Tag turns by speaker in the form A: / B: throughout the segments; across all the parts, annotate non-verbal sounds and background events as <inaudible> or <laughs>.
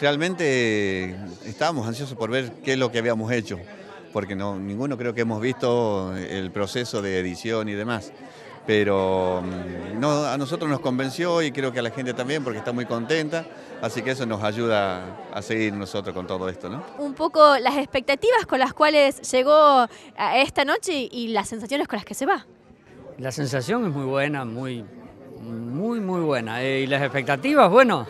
A: realmente eh, estábamos ansiosos por ver qué es lo que habíamos hecho, porque no, ninguno creo que hemos visto el proceso de edición y demás. Pero mm, a nosotros nos convenció y creo que a la gente también porque está muy contenta, así que eso nos ayuda a seguir nosotros con todo esto. ¿no?
B: Un poco las expectativas con las cuales llegó esta noche y las sensaciones con las que se va.
C: La sensación es muy buena, muy, muy, muy buena. Eh, y las expectativas, bueno,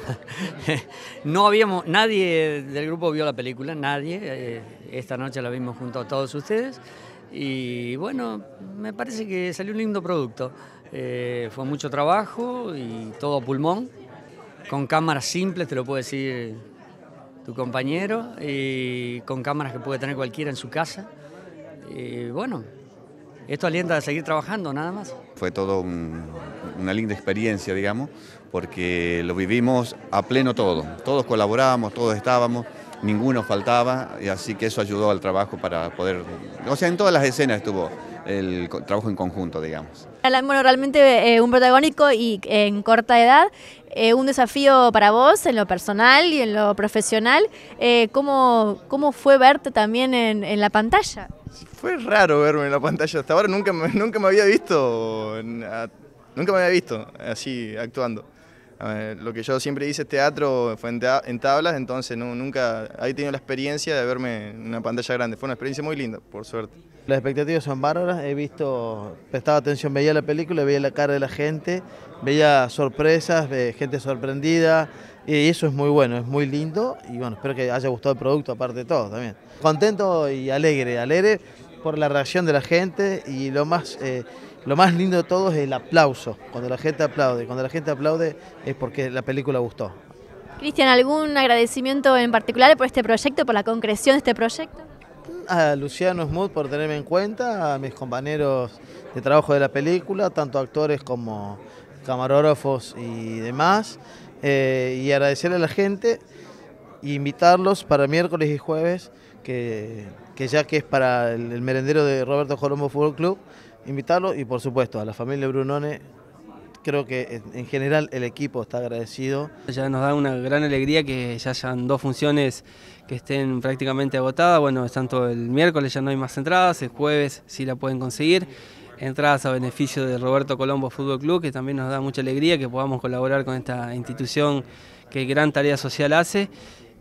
C: <laughs> no habíamos, nadie del grupo vio la película, nadie. Eh, esta noche la vimos junto a todos ustedes. Y bueno, me parece que salió un lindo producto. Eh, fue mucho trabajo y todo pulmón, con cámaras simples, te lo puede decir tu compañero, y con cámaras que puede tener cualquiera en su casa. Y bueno, esto alienta a seguir trabajando, nada más.
A: Fue todo un, una linda experiencia, digamos, porque lo vivimos a pleno todo. Todos colaborábamos, todos estábamos, ninguno faltaba, y así que eso ayudó al trabajo para poder... O sea, en todas las escenas estuvo el trabajo en conjunto, digamos.
B: Bueno, realmente eh, un protagónico y en corta edad, eh, un desafío para vos en lo personal y en lo profesional. Eh, ¿cómo, ¿cómo, fue verte también en, la pantalla?
A: Fue raro verme en la pantalla, hasta ahora nunca me, nunca me había visto. Nunca me había visto así actuando. lo que yo siempre hice es teatro fue en, tablas, entonces nunca había tenido la experiencia de verme en una pantalla grande. Fue una experiencia muy linda, por suerte.
D: Las expectativas son bárbaras. He visto, prestado atención, veía la película, veía la cara de la gente, veía sorpresas, veía gente sorprendida. Y eso es muy bueno, es muy lindo. Y bueno, espero que haya gustado el producto, aparte de todo también. Contento y alegre, alegre por la reacción de la gente y lo más. Eh, lo más lindo de todo es el aplauso. Cuando la gente aplaude, cuando la gente aplaude es porque la película gustó.
B: Cristian, ¿algún agradecimiento en particular por este proyecto, por la concreción de este proyecto?
D: A Luciano Smooth por tenerme en cuenta, a mis compañeros de trabajo de la película, tanto actores como camarógrafos y demás, eh, y agradecerle a la gente y invitarlos para miércoles y jueves, que, ya que es para el, merendero de Roberto Colombo Fútbol Club, invitarlos y por supuesto a la familia Brunone. Creo que en general el equipo está agradecido. Ya nos da una gran alegría que ya
E: hayan dos funciones que estén prácticamente agotadas. Bueno, es tanto el miércoles ya no hay más entradas, el jueves sí la pueden conseguir entradas a beneficio de Roberto Colombo Fútbol Club, que también nos da mucha alegría que podamos colaborar con esta institución que gran tarea social hace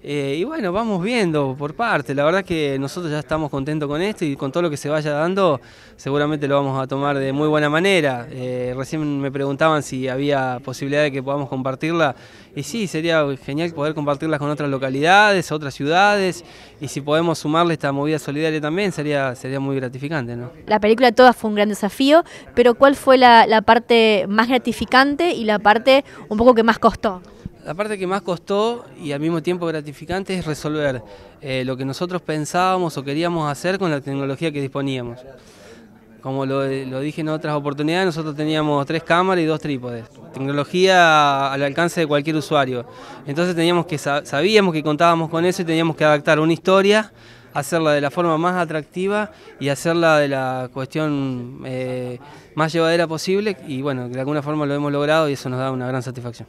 E: eh, y bueno, vamos viendo por parte. La verdad que nosotros ya estamos contentos con esto y con todo lo que se vaya dando, seguramente lo vamos a tomar de muy buena manera. Eh, recién me preguntaban si había posibilidad de que podamos compartirla. Y sí, sería genial poder compartirla con otras localidades, otras ciudades. Y si podemos sumarle esta movida solidaria también, sería, muy gratificante.
B: La película toda fue un gran desafío, pero ¿cuál fue la parte más gratificante y la parte un poco que más costó?
E: La parte que más costó y al mismo tiempo gratificante es resolver eh, lo que nosotros pensábamos o queríamos hacer con la tecnología que disponíamos. Como eh, lo, dije en otras oportunidades, nosotros teníamos tres cámaras y dos trípodes. Tecnología al alcance de cualquier usuario. Entonces teníamos que sabíamos que contábamos con eso y teníamos que adaptar una historia, hacerla de la forma más atractiva y hacerla de la cuestión eh, más llevadera posible. Y bueno, de alguna forma lo hemos logrado y eso nos da una gran satisfacción.